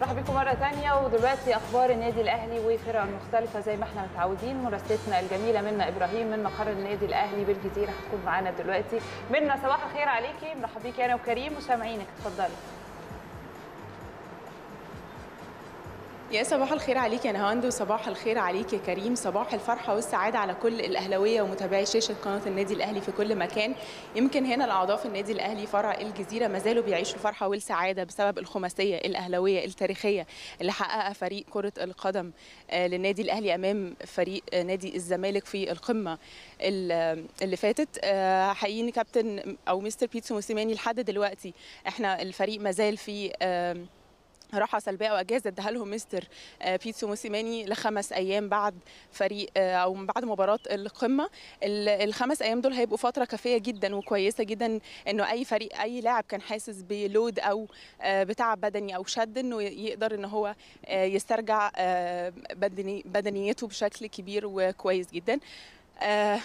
مرحبا بكم مرة تانية ودلوقتي أخبار النادي الأهلي وفرق مختلفة زي ما احنا متعودين مراسلتنا الجميلة منا إبراهيم من مقر النادي الأهلي بالجزيرة هتكون معانا دلوقتي منا صباح الخير عليكي مرحبا بيكي أنا وكريم وسامعينك اتفضلي يا صباح الخير عليك يا نهاند وصباح الخير عليك يا كريم صباح الفرحه والسعاده على كل الاهلاويه ومتابعي شاشه قناه النادي الاهلي في كل مكان يمكن هنا الاعضاء في النادي الاهلي فرع الجزيره ما زالوا بيعيشوا الفرحه والسعاده بسبب الخماسيه الاهلاويه التاريخيه اللي حققها فريق كره القدم آه، للنادي الاهلي امام فريق آه، نادي الزمالك في القمه آه، اللي فاتت حقيقي كابتن او مستر بيتسو موسيماني لحد دلوقتي احنا الفريق ما زال في راحة سلبية وأجازة إجازة لهم مستر آه، بيتسو موسيماني لخمس أيام بعد فريق آه، أو بعد مباراة القمة الخمس أيام دول هيبقوا فترة كافية جدا وكويسة جدا إنه أي فريق أي لاعب كان حاسس بلود أو آه، بتعب بدني أو شد إنه يقدر إن هو يسترجع بدني بدنيته بشكل كبير وكويس جدا آه،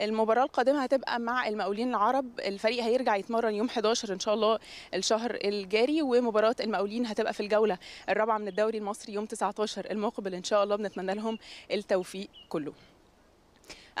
المباراة القادمة هتبقى مع المقاولين العرب الفريق هيرجع يتمرن يوم 11 إن شاء الله الشهر الجاري ومباراة المقاولين هتبقى في الجولة الرابعة من الدوري المصري يوم 19 المقبل إن شاء الله بنتمنى لهم التوفيق كله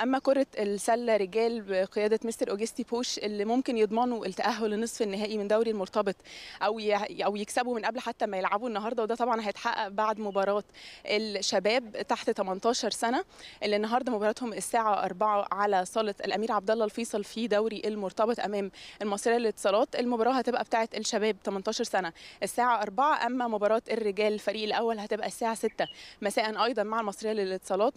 اما كره السله رجال بقياده مستر اوجستي بوش اللي ممكن يضمنوا التاهل لنصف النهائي من دوري المرتبط او او يكسبوا من قبل حتى ما يلعبوا النهارده وده طبعا هيتحقق بعد مباراه الشباب تحت 18 سنه اللي النهارده مباراتهم الساعه 4 على صاله الامير عبد الله الفيصل في دوري المرتبط امام المصريه للاتصالات المباراه هتبقى بتاعه الشباب 18 سنه الساعه 4 اما مباراه الرجال الفريق الاول هتبقى الساعه 6 مساء ايضا مع المصريه للاتصالات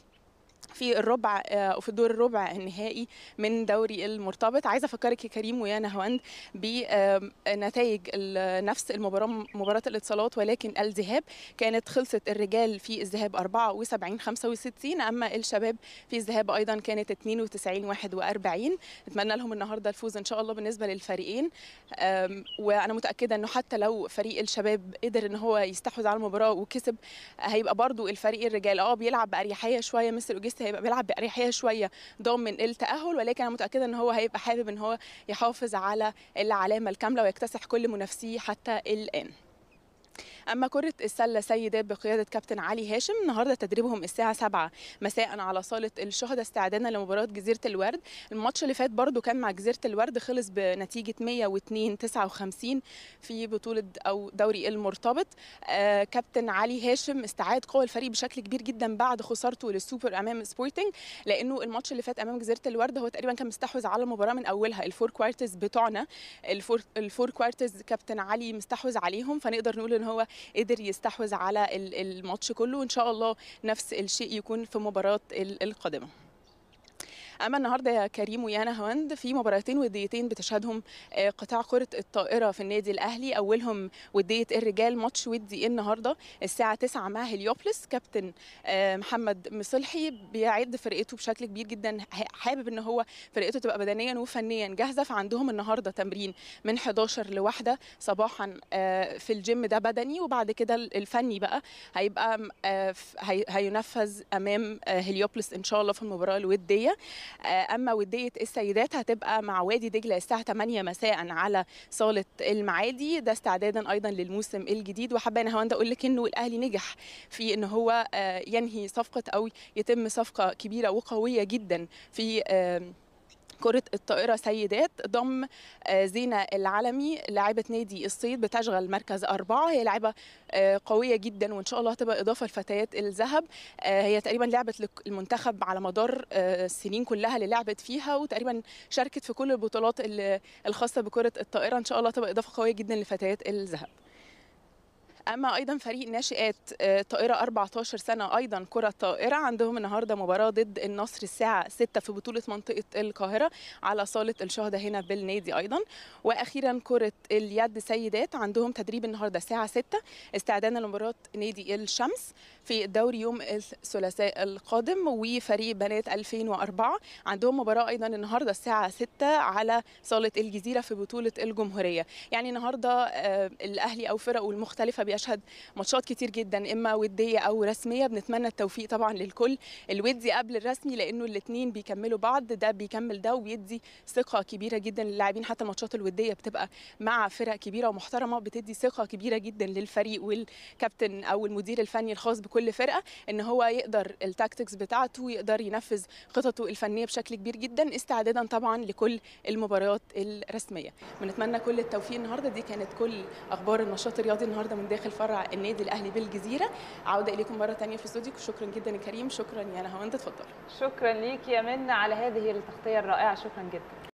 في الربع وفي آه، دور الربع النهائي من دوري المرتبط عايزه افكرك يا كريم ويا نهواند بنتائج نفس المباراه مباراه الاتصالات ولكن الذهاب كانت خلصت الرجال في الذهاب 74 65 اما الشباب في الذهاب ايضا كانت 92 41 نتمنى لهم النهارده الفوز ان شاء الله بالنسبه للفريقين وانا متاكده انه حتى لو فريق الشباب قدر ان هو يستحوذ على المباراه وكسب هيبقى برضو الفريق الرجال اه بيلعب باريحيه شويه مثل لسه هيبقى بيلعب باريحيه شويه ضامن التاهل ولكن انا متاكده ان هو هيبقى حابب ان هو يحافظ على العلامه الكامله ويكتسح كل منافسيه حتى الان أما كرة السلة سيدات بقيادة كابتن علي هاشم النهارده تدريبهم الساعة 7 مساء على صالة الشهداء استعدادا لمباراة جزيرة الورد الماتش اللي فات برده كان مع جزيرة الورد خلص بنتيجة 102 59 في بطولة أو دوري المرتبط آه كابتن علي هاشم استعاد قوى الفريق بشكل كبير جدا بعد خسارته للسوبر أمام سبورتنج لأنه الماتش اللي فات أمام جزيرة الورد هو تقريبا كان مستحوذ على المباراة من أولها الفور كوارتز بتوعنا الفور, الفور كوارتز كابتن علي مستحوذ عليهم فنقدر نقول ان هو قدر يستحوذ على الماتش كله وان شاء الله نفس الشيء يكون في المباراه القادمه اما النهارده يا كريم ويانا هوند في مباراتين وديتين بتشهدهم آه، قطاع كره الطائره في النادي الاهلي اولهم وديه الرجال ماتش ودي إيه النهارده الساعه 9 مع هليوبلس كابتن آه، محمد مصلحي بيعد فرقته بشكل كبير جدا حابب ان هو فرقته تبقى بدنيا وفنيا جاهزه فعندهم النهارده تمرين من 11 لواحدة صباحا آه، في الجيم ده بدني وبعد كده الفني بقى هيبقى هينفذ امام هليوبلس ان شاء الله في المباراه الوديه آه، اما وديه السيدات هتبقى مع وادي دجله الساعه 8 مساء على صاله المعادي ده استعدادا ايضا للموسم الجديد وحابه انا هواندا اقول لك انه الاهلي نجح في ان هو آه، ينهي صفقه او يتم صفقه كبيره وقويه جدا في آه، كرة الطائرة سيدات ضم آه، زينة العالمي لاعبة نادي الصيد بتشغل مركز أربعة هي لاعبة آه، قوية جدا وإن شاء الله هتبقى إضافة لفتيات الذهب آه، هي تقريبا لعبت المنتخب على مدار السنين كلها اللي لعبت فيها وتقريبا شاركت في كل البطولات الخاصة بكرة الطائرة إن شاء الله تبقى إضافة قوية جدا لفتيات الذهب اما ايضا فريق ناشئات آه، طائره 14 سنه ايضا كره طائره عندهم النهارده مباراه ضد النصر الساعه 6 في بطوله منطقه القاهره على صاله الشهداء هنا بالنادي ايضا واخيرا كره اليد سيدات عندهم تدريب النهارده الساعه 6 استعدادا لمباراه نادي الشمس في الدوري يوم الثلاثاء القادم وفريق بنات 2004 عندهم مباراه ايضا النهارده الساعه 6 على صاله الجزيره في بطوله الجمهوريه يعني النهارده آه، الاهلي او فرقه المختلفه بيشهد ماتشات كتير جدا اما وديه او رسميه بنتمنى التوفيق طبعا للكل الودي قبل الرسمي لانه الاثنين بيكملوا بعض ده بيكمل ده وبيدي ثقه كبيره جدا للاعبين حتى الماتشات الوديه بتبقى مع فرق كبيره ومحترمه بتدي ثقه كبيره جدا للفريق والكابتن او المدير الفني الخاص بكل فرقه ان هو يقدر التاكتكس بتاعته يقدر ينفذ خططه الفنيه بشكل كبير جدا استعدادا طبعا لكل المباريات الرسميه بنتمنى كل التوفيق النهارده دي كانت كل اخبار النشاط الرياضي النهارده من داخل داخل فرع النادي الاهلي بالجزيره عوده اليكم مره ثانيه في استوديو شكرا جدا يا كريم شكرا يا نهى وانت اتفضل شكرا ليك يا منى على هذه التغطيه الرائعه شكرا جدا